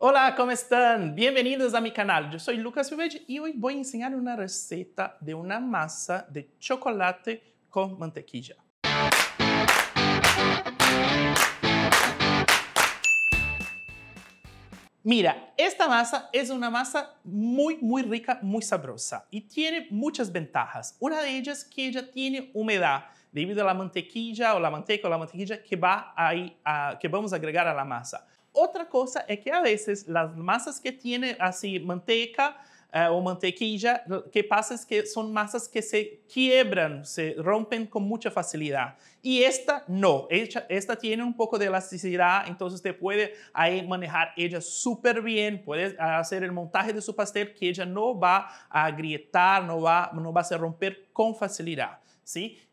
Hola, ¿cómo están? Bienvenidos a mi canal. Yo soy Lucas Silvete y hoy voy a enseñar una receta de una masa de chocolate con mantequilla. Mira, esta masa es una masa muy, muy rica, muy sabrosa y tiene muchas ventajas. Una de ellas es que ella tiene humedad debido a la mantequilla o la manteca o la mantequilla que, va que vamos a agregar a la masa. Otra cosa es que a veces las masas que tiene así manteca eh, o mantequilla, lo que pasa es que son masas que se quiebran, se rompen con mucha facilidad. Y esta no, esta, tiene un poco de elasticidad, entonces te puede ahí manejar ella súper bien, puedes hacer el montaje de su pastel que ella no va a agrietar, no va, a se romper con facilidad.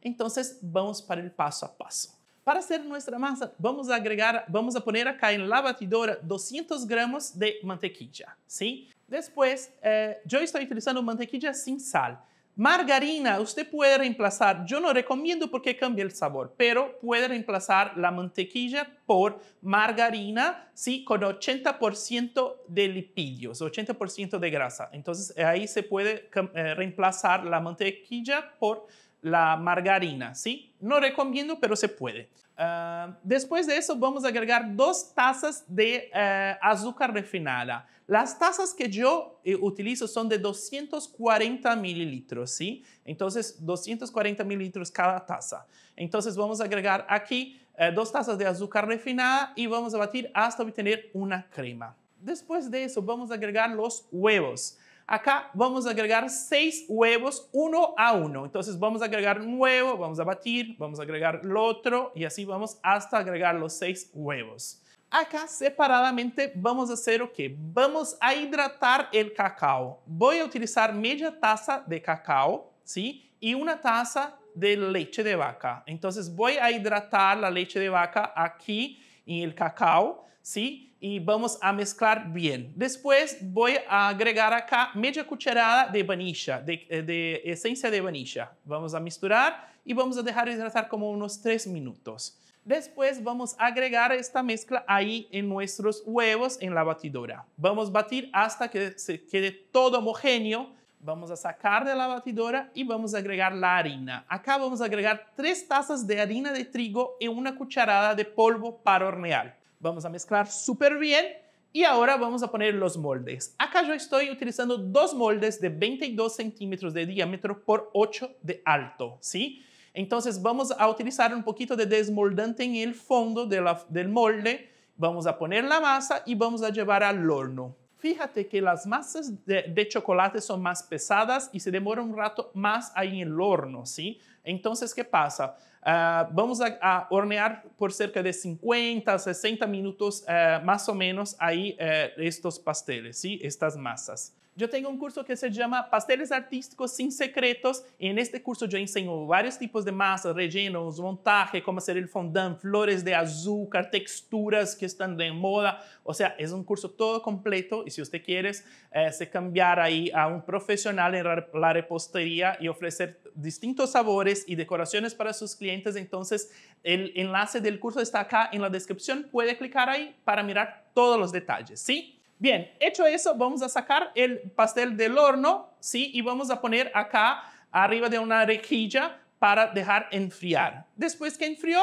Entonces vamos para el paso a paso. Para hacer nuestra masa, vamos a agregar, vamos a poner acá en la batidora 200 gramos de mantequilla, ¿sí? Después, eh, yo estoy utilizando mantequilla sin sal. Margarina, usted puede reemplazar, yo no recomiendo porque cambia el sabor, pero puede reemplazar la mantequilla por margarina, ¿sí? Con 80% de lipidios, 80% de grasa. Entonces ahí se puede eh, reemplazar la mantequilla por la margarina, ¿sí? No recomiendo, pero se puede. Ah, después de eso vamos a agregar dos tazas de eh, azúcar refinada. Las tazas que yo eh, utilizo son de 240 mililitros, ¿sí? Entonces, 240 mililitros cada taza. Entonces, vamos a agregar aquí eh, dos tazas de azúcar refinada y vamos a batir hasta obtener una crema. Después de eso, vamos a agregar los huevos. Acá vamos a agregar seis huevos uno a uno. Entonces vamos a agregar un huevo, vamos a batir, vamos a agregar el otro y así vamos hasta agregar los seis huevos. Acá separadamente vamos a hacer o qué? Vamos a hidratar el cacao. Voy a utilizar media taza de cacao, ¿sí? Y una taza de leche de vaca. Entonces voy a hidratar la leche de vaca aquí en el cacao ¿sí? Y vamos a mezclar bien. Después voy a agregar acá media cucharada de vainilla, de, eh, esencia de vanilla. Vamos a misturar y vamos a dejar hidratar como unos 3 minutos. Después vamos a agregar esta mezcla ahí en nuestros huevos en la batidora. Vamos a batir hasta que se quede todo homogéneo. Vamos a sacar de la batidora y vamos a agregar la harina. Acá vamos a agregar tres tazas de harina de trigo y una cucharada de polvo para hornear. Vamos a mezclar súper bien y ahora vamos a poner los moldes. Acá yo estoy utilizando dos moldes de 22 centímetros de diámetro por 8 de alto, ¿sí? Entonces vamos a utilizar un poquito de desmoldante en el fondo de del molde, vamos a poner la masa y vamos a llevar al horno fíjate que las masas de, chocolate son más pesadas y se demora un rato más ahí en el horno, ¿sí? Entonces, ¿qué pasa? Ah, vamos a, hornear por cerca de 50, 60 minutos ah, más o menos ahí eh, estos pasteles, ¿sí? Estas masas. Yo tengo un curso que se llama Pasteles Artísticos sin Secretos y en este curso yo enseño varios tipos de masas, rellenos, montaje, cómo hacer el fondant, flores de azúcar, texturas que están de moda. O sea, es un curso todo completo y si usted quiere eh, se cambiar ahí a un profesional en la repostería y ofrecer distintos sabores y decoraciones para sus clientes, entonces el enlace del curso está acá en la descripción. Puede clicar ahí para mirar todos los detalles, ¿sí? Bien, hecho eso, vamos a sacar el pastel del horno, ¿sí? Y vamos a poner acá arriba de una rejilla para dejar enfriar. Después que enfrió,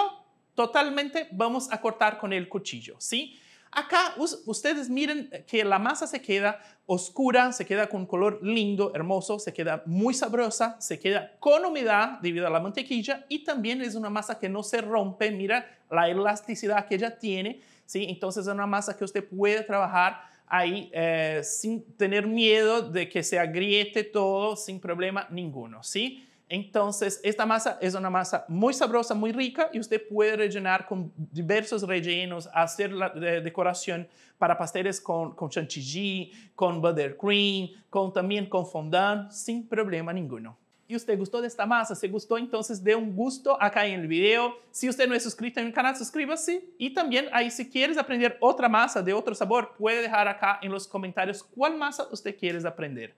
totalmente vamos a cortar con el cuchillo, ¿sí? Acá ustedes miren que la masa se queda oscura, se queda con color lindo, hermoso, se queda muy sabrosa, se queda con humedad debido a la mantequilla y también es una masa que no se rompe, mira la elasticidad que ella tiene, ¿sí? Entonces es una masa que usted puede trabajar ahí eh, sin tener miedo de que se agriete todo sin problema ninguno, ¿sí? Entonces, esta masa es una masa muy sabrosa, muy rica y usted puede rellenar con diversos rellenos, hacer la decoración para pasteles con, con chantilly, con buttercream, con, también con fondant, sin problema ninguno y usted gustó de esta masa, se gustó, entonces dé un gusto acá en el video. Si usted no es suscrito a mi canal, suscríbase. Y también ahí si quieres aprender otra masa de otro sabor, puede dejar acá en los comentarios cuál masa usted quiere aprender.